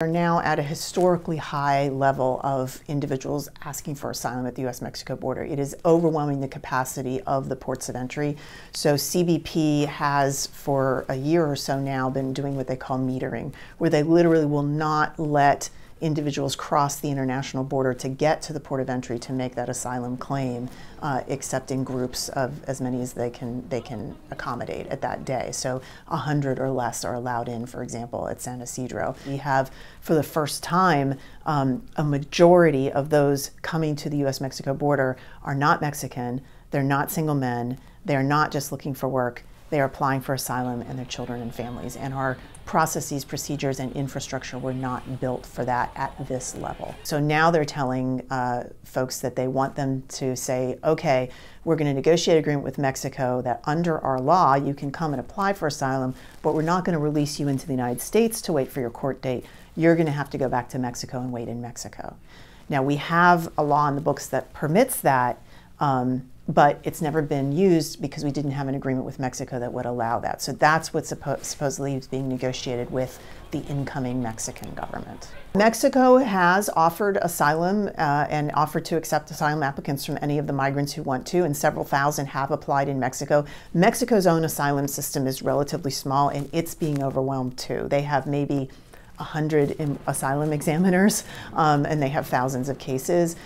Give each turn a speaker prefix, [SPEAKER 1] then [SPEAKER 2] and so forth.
[SPEAKER 1] We're now at a historically high level of individuals asking for asylum at the U.S. Mexico border. It is overwhelming the capacity of the ports of entry. So, CBP has for a year or so now been doing what they call metering, where they literally will not let individuals cross the international border to get to the port of entry to make that asylum claim, uh, except in groups of as many as they can they can accommodate at that day. So hundred or less are allowed in, for example, at San Isidro. We have, for the first time, um, a majority of those coming to the U.S.-Mexico border are not Mexican. They're not single men. They're not just looking for work they're applying for asylum and their children and families. And our processes, procedures, and infrastructure were not built for that at this level. So now they're telling uh, folks that they want them to say, okay, we're going to negotiate an agreement with Mexico that under our law, you can come and apply for asylum, but we're not going to release you into the United States to wait for your court date. You're going to have to go back to Mexico and wait in Mexico. Now, we have a law in the books that permits that um, but it's never been used because we didn't have an agreement with Mexico that would allow that. So that's what suppo supposedly is being negotiated with the incoming Mexican government. Mexico has offered asylum uh, and offered to accept asylum applicants from any of the migrants who want to, and several thousand have applied in Mexico. Mexico's own asylum system is relatively small and it's being overwhelmed too. They have maybe 100 asylum examiners um, and they have thousands of cases.